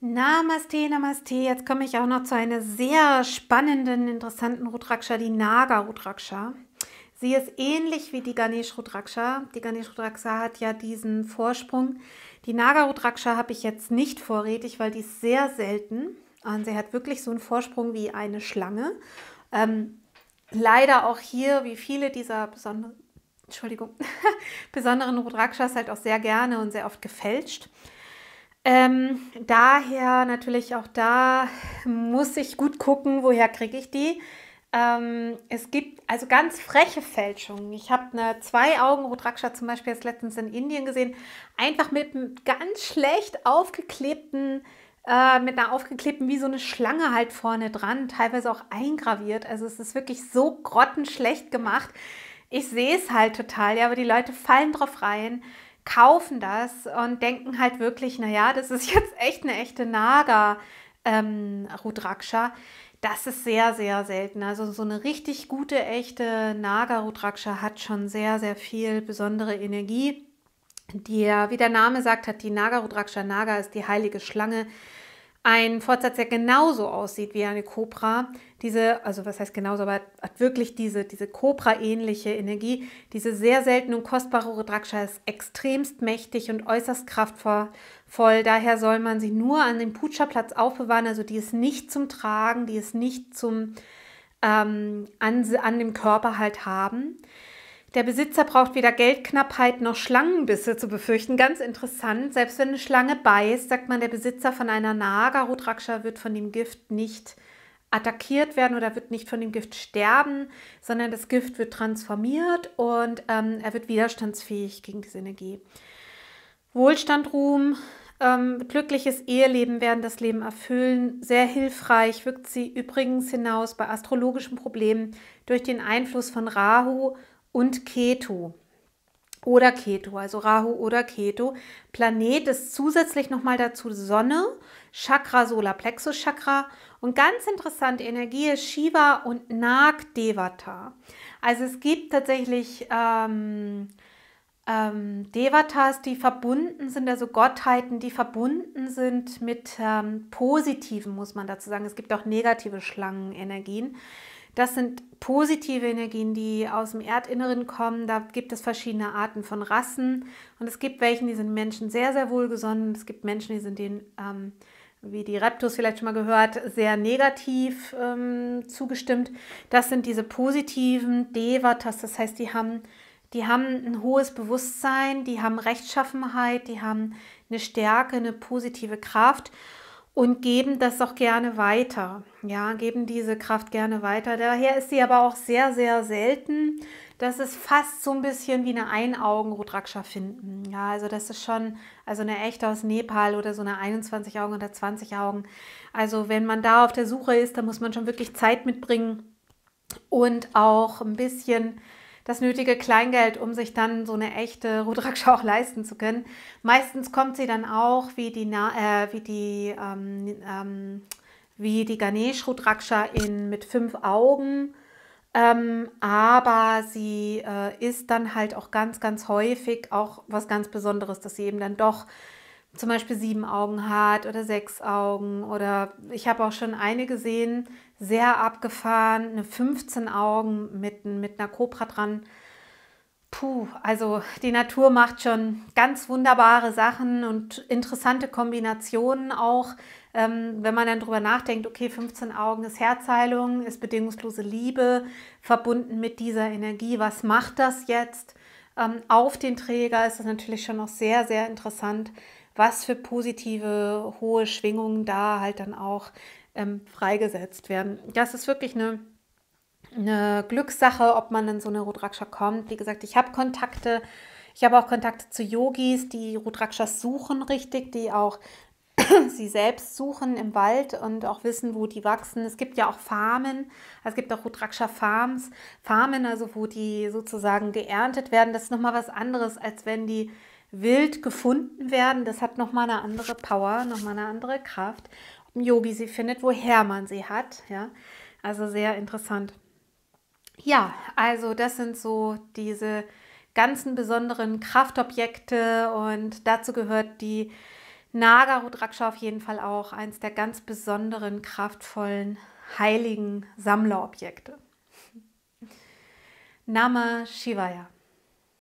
Namaste, Namaste. Jetzt komme ich auch noch zu einer sehr spannenden, interessanten Rudraksha, die Naga Rudraksha. Sie ist ähnlich wie die Ganesh Rudraksha. Die Ganesh Rudraksha hat ja diesen Vorsprung. Die Naga Rudraksha habe ich jetzt nicht vorrätig, weil die ist sehr selten. Und sie hat wirklich so einen Vorsprung wie eine Schlange. Ähm, leider auch hier, wie viele dieser besonderen, Entschuldigung, besonderen Rudrakshas halt auch sehr gerne und sehr oft gefälscht. Ähm, daher natürlich auch da muss ich gut gucken, woher kriege ich die. Ähm, es gibt also ganz freche Fälschungen. Ich habe eine zwei augen rotraksha zum Beispiel jetzt letztens in Indien gesehen, einfach mit einem ganz schlecht aufgeklebten, äh, mit einer aufgeklebten, wie so eine Schlange halt vorne dran, teilweise auch eingraviert. Also es ist wirklich so grottenschlecht gemacht. Ich sehe es halt total, ja, aber die Leute fallen drauf rein kaufen das und denken halt wirklich, naja, das ist jetzt echt eine echte Naga ähm, Rudraksha. Das ist sehr, sehr selten. Also so eine richtig gute, echte Naga Rudraksha hat schon sehr, sehr viel besondere Energie. Die, wie der Name sagt, hat die Naga Rudraksha Naga ist die heilige Schlange ein Fortsatz, der genauso aussieht wie eine Cobra, diese, also was heißt genauso, aber hat wirklich diese, diese Cobra-ähnliche Energie. Diese sehr seltene und kostbare Rudraksha ist extremst mächtig und äußerst kraftvoll. Daher soll man sie nur an dem Putscherplatz aufbewahren. Also die ist nicht zum Tragen, die ist nicht zum ähm, an, an dem Körper halt haben. Der Besitzer braucht weder Geldknappheit noch Schlangenbisse zu befürchten. Ganz interessant, selbst wenn eine Schlange beißt, sagt man, der Besitzer von einer Naga Rudraksha wird von dem Gift nicht attackiert werden oder wird nicht von dem Gift sterben, sondern das Gift wird transformiert und ähm, er wird widerstandsfähig gegen diese Energie. Wohlstand, Ruhm, ähm, glückliches Eheleben werden das Leben erfüllen. Sehr hilfreich wirkt sie übrigens hinaus bei astrologischen Problemen durch den Einfluss von Rahu und Keto oder Keto, also Rahu oder Keto. Planet ist zusätzlich nochmal dazu Sonne, Chakra, Solarplexus Chakra und ganz interessante Energie ist Shiva und Nag Devata. Also es gibt tatsächlich ähm, ähm, Devatas, die verbunden sind, also Gottheiten, die verbunden sind mit ähm, positiven, muss man dazu sagen. Es gibt auch negative Schlangenenergien. Das sind positive Energien, die aus dem Erdinneren kommen. Da gibt es verschiedene Arten von Rassen. Und es gibt welchen, die sind Menschen sehr, sehr wohlgesonnen. Es gibt Menschen, die sind denen, ähm, wie die Reptus vielleicht schon mal gehört, sehr negativ ähm, zugestimmt. Das sind diese positiven Devatas, das heißt, die haben, die haben ein hohes Bewusstsein, die haben Rechtschaffenheit, die haben eine Stärke, eine positive Kraft und geben das auch gerne weiter. Ja, geben diese Kraft gerne weiter. Daher ist sie aber auch sehr, sehr selten. Das ist fast so ein bisschen wie eine ein augen rudraksha finden. Ja, also das ist schon, also eine echte aus Nepal oder so eine 21 Augen oder 20 Augen. Also wenn man da auf der Suche ist, dann muss man schon wirklich Zeit mitbringen und auch ein bisschen das nötige Kleingeld, um sich dann so eine echte Rudraksha auch leisten zu können. Meistens kommt sie dann auch wie die, äh, wie die, ähm, ähm, wie die Ganesh Rudraksha in, mit fünf Augen. Ähm, aber sie äh, ist dann halt auch ganz, ganz häufig auch was ganz Besonderes, dass sie eben dann doch zum Beispiel sieben Augen hat oder sechs Augen oder ich habe auch schon eine gesehen, sehr abgefahren, eine 15 Augen mit, mit einer Kobra dran. Puh, also die Natur macht schon ganz wunderbare Sachen und interessante Kombinationen auch, ähm, wenn man dann drüber nachdenkt, okay, 15 Augen ist Herzheilung, ist bedingungslose Liebe, verbunden mit dieser Energie, was macht das jetzt? Ähm, auf den Träger ist es natürlich schon noch sehr, sehr interessant, was für positive, hohe Schwingungen da halt dann auch ähm, freigesetzt werden. Das ist wirklich eine, eine Glückssache, ob man in so eine Rudraksha kommt. Wie gesagt, ich habe Kontakte, ich habe auch Kontakte zu Yogis, die Rudrakshas suchen richtig, die auch sie selbst suchen im Wald und auch wissen, wo die wachsen. Es gibt ja auch Farmen, es gibt auch Rudraksha Farms, Farmen, also wo die sozusagen geerntet werden. Das ist nochmal was anderes, als wenn die wild gefunden werden, das hat nochmal eine andere Power, nochmal eine andere Kraft. Ob ein Yogi sie findet, woher man sie hat. Ja? Also sehr interessant. Ja, also das sind so diese ganzen besonderen Kraftobjekte und dazu gehört die Nagarudraksha auf jeden Fall auch eins der ganz besonderen, kraftvollen, heiligen Sammlerobjekte. Nama Shivaya.